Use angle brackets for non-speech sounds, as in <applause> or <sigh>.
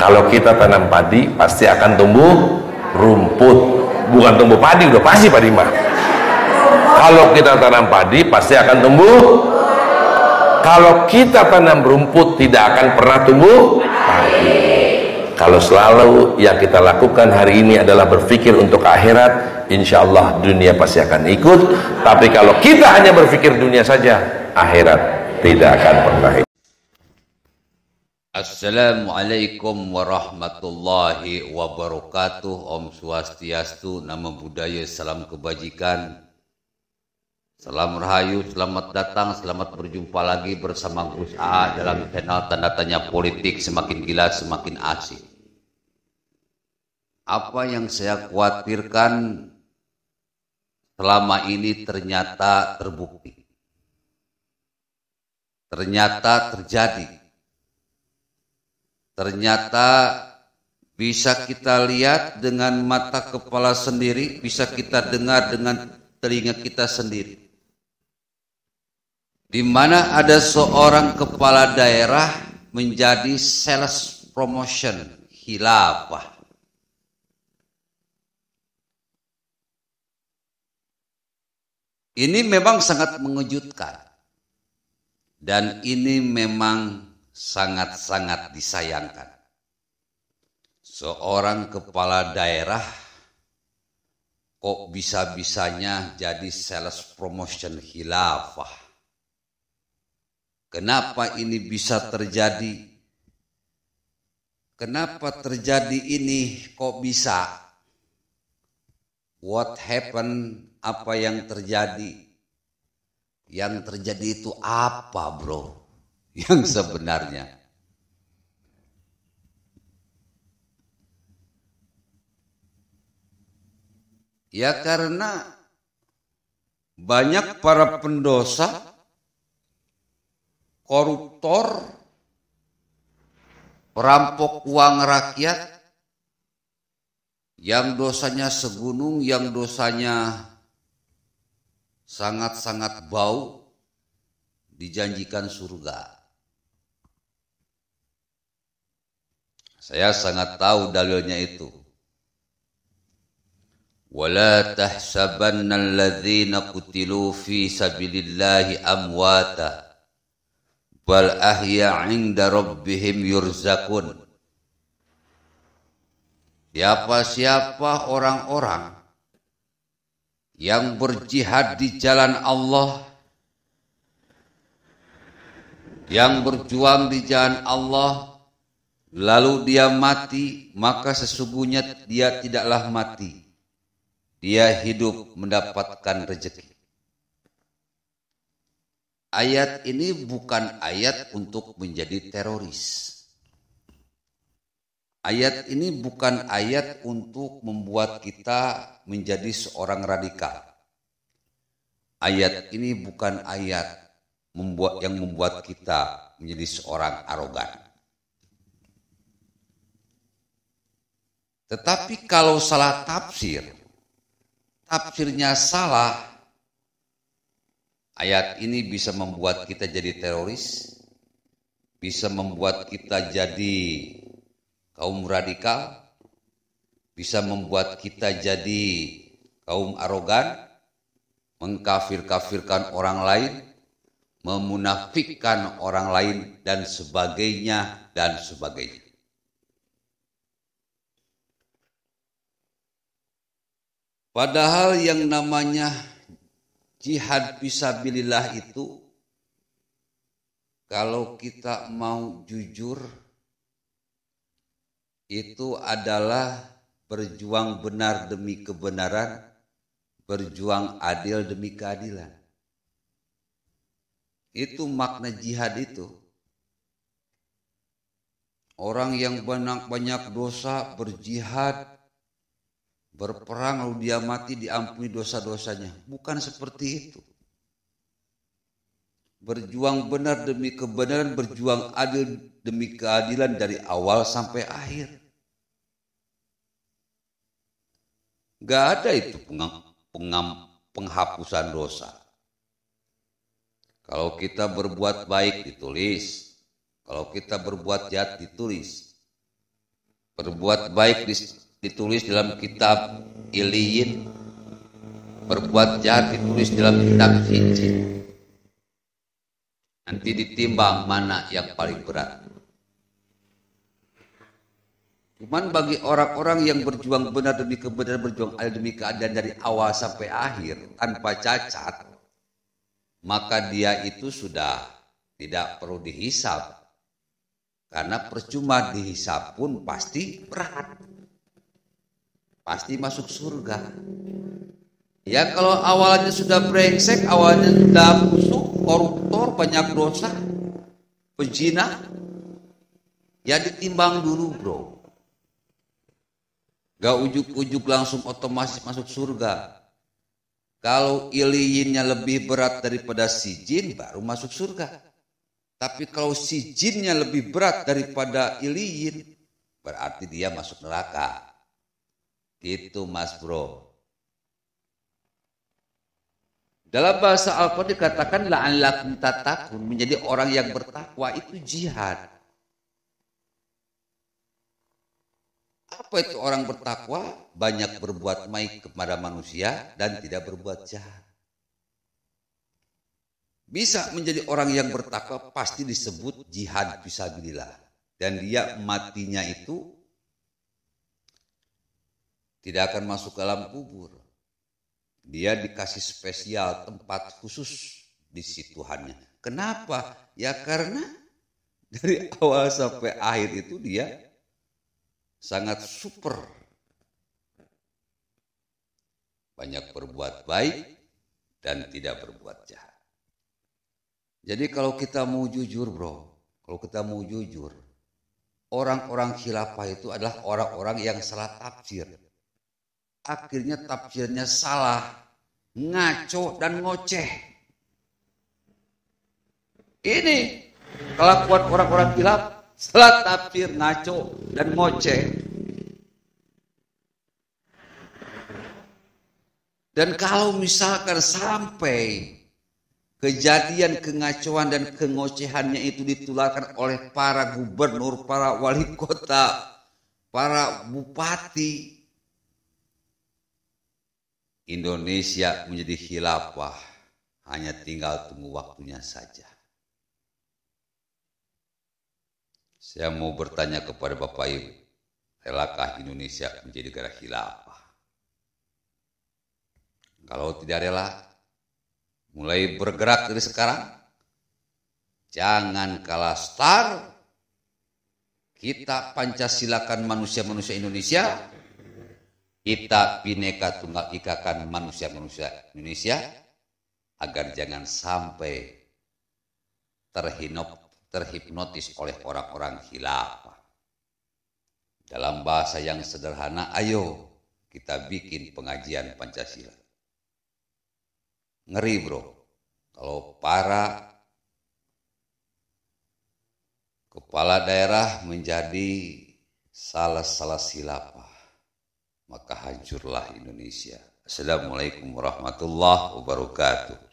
Kalau kita tanam padi, pasti akan tumbuh rumput. Bukan tumbuh padi, udah pasti padi mah. Kalau kita tanam padi, pasti akan tumbuh. Kalau kita tanam rumput, tidak akan pernah tumbuh padi. Kalau selalu yang kita lakukan hari ini adalah berpikir untuk akhirat, insya Allah dunia pasti akan ikut. Tapi kalau kita hanya berpikir dunia saja, akhirat tidak akan pernah ikut. Assalamualaikum warahmatullahi wabarakatuh Om Swastiastu, Nama Budaya, Salam Kebajikan Salam Rahayu, selamat datang, selamat berjumpa lagi bersama Gus A dalam channel Tanda Tanya Politik Semakin Gila Semakin Asik Apa yang saya khawatirkan selama ini ternyata terbukti Ternyata terjadi Ternyata bisa kita lihat dengan mata kepala sendiri, bisa kita dengar dengan telinga kita sendiri. Di mana ada seorang kepala daerah menjadi sales promotion, hilafah. Ini memang sangat mengejutkan. Dan ini memang sangat-sangat disayangkan. Seorang kepala daerah kok bisa-bisanya jadi sales promotion khilafah. Kenapa ini bisa terjadi? Kenapa terjadi ini kok bisa? What happened? Apa yang terjadi? Yang terjadi itu apa, bro? <laughs> yang sebenarnya. Ya karena banyak para pendosa, koruptor, perampok uang rakyat, yang dosanya segunung, yang dosanya sangat-sangat bau, dijanjikan surga. Saya sangat tahu dalilnya itu. Wala tahsabanna alladhina kutilu fi sabilillahi amwata bal ahya 'inda rabbihim yurzakun. Siapa-siapa orang-orang yang berjihad di jalan Allah yang berjuang di jalan Allah Lalu dia mati, maka sesungguhnya dia tidaklah mati. Dia hidup mendapatkan rezeki. Ayat ini bukan ayat untuk menjadi teroris. Ayat ini bukan ayat untuk membuat kita menjadi seorang radikal. Ayat ini bukan ayat membuat yang membuat kita menjadi seorang arogan Tetapi kalau salah tafsir, tafsirnya salah, ayat ini bisa membuat kita jadi teroris, bisa membuat kita jadi kaum radikal, bisa membuat kita jadi kaum arogan, mengkafir-kafirkan orang lain, memunafikkan orang lain, dan sebagainya, dan sebagainya. Padahal yang namanya jihad fisabilillah itu kalau kita mau jujur itu adalah berjuang benar demi kebenaran, berjuang adil demi keadilan. Itu makna jihad itu. Orang yang banyak-banyak dosa berjihad berperang lalu dia mati diampuni dosa-dosanya. Bukan seperti itu. Berjuang benar demi kebenaran, berjuang adil demi keadilan dari awal sampai akhir. Gak ada itu pengam, pengam, penghapusan dosa. Kalau kita berbuat baik ditulis, kalau kita berbuat jahat ditulis. Berbuat baik di ditulis dalam kitab Iliyin berbuat jahat ditulis dalam kitab Injil nanti ditimbang mana yang paling berat Cuman bagi orang-orang yang berjuang benar demi kebenaran, berjuang ada demi keadaan dari awal sampai akhir tanpa cacat, maka dia itu sudah tidak perlu dihisap. Karena percuma dihisap pun pasti berat pasti masuk surga. Ya kalau awalnya sudah brengsek, awalnya sudah busuk, koruptor, banyak dosa, pejina, ya ditimbang dulu bro. Gak ujuk-ujuk langsung otomatis masuk surga. Kalau iliinnya lebih berat daripada si jin, baru masuk surga. Tapi kalau si jinnya lebih berat daripada iliin, berarti dia masuk neraka. Gitu Mas Bro. Dalam bahasa Al-Quran dikatakan la'allakum tatakun menjadi orang yang bertakwa itu jihad. Apa itu orang bertakwa? Banyak berbuat baik kepada manusia dan tidak berbuat jahat. Bisa menjadi orang yang bertakwa pasti disebut jihad fisabilillah. Dan dia matinya itu tidak akan masuk ke alam kubur. Dia dikasih spesial tempat khusus di situ Tuhannya. Kenapa? Ya karena dari awal sampai akhir itu dia sangat super. Banyak berbuat baik dan tidak berbuat jahat. Jadi kalau kita mau jujur bro, kalau kita mau jujur, orang-orang khilafah itu adalah orang-orang yang salah tafsir akhirnya tafsirnya salah, ngaco dan ngoceh. Ini kelakuan orang-orang hilaf setelah tafsir ngaco dan ngoceh. Dan kalau misalkan sampai kejadian kengacauan dan kengocehannya itu ditularkan oleh para gubernur, para wali kota, para bupati, Indonesia menjadi khilafah hanya tinggal tunggu waktunya saja. Saya mau bertanya kepada Bapak Ibu, relakah Indonesia menjadi negara khilafah? Kalau tidak rela, mulai bergerak dari sekarang. Jangan kalah star. Kita Pancasilakan manusia-manusia Indonesia kita bineka tunggal ikakan manusia-manusia Indonesia agar jangan sampai terhinop, terhipnotis oleh orang-orang khilafah. Dalam bahasa yang sederhana, ayo kita bikin pengajian Pancasila. Ngeri bro, kalau para kepala daerah menjadi salah-salah silapah maka hancurlah Indonesia. Assalamualaikum warahmatullahi wabarakatuh.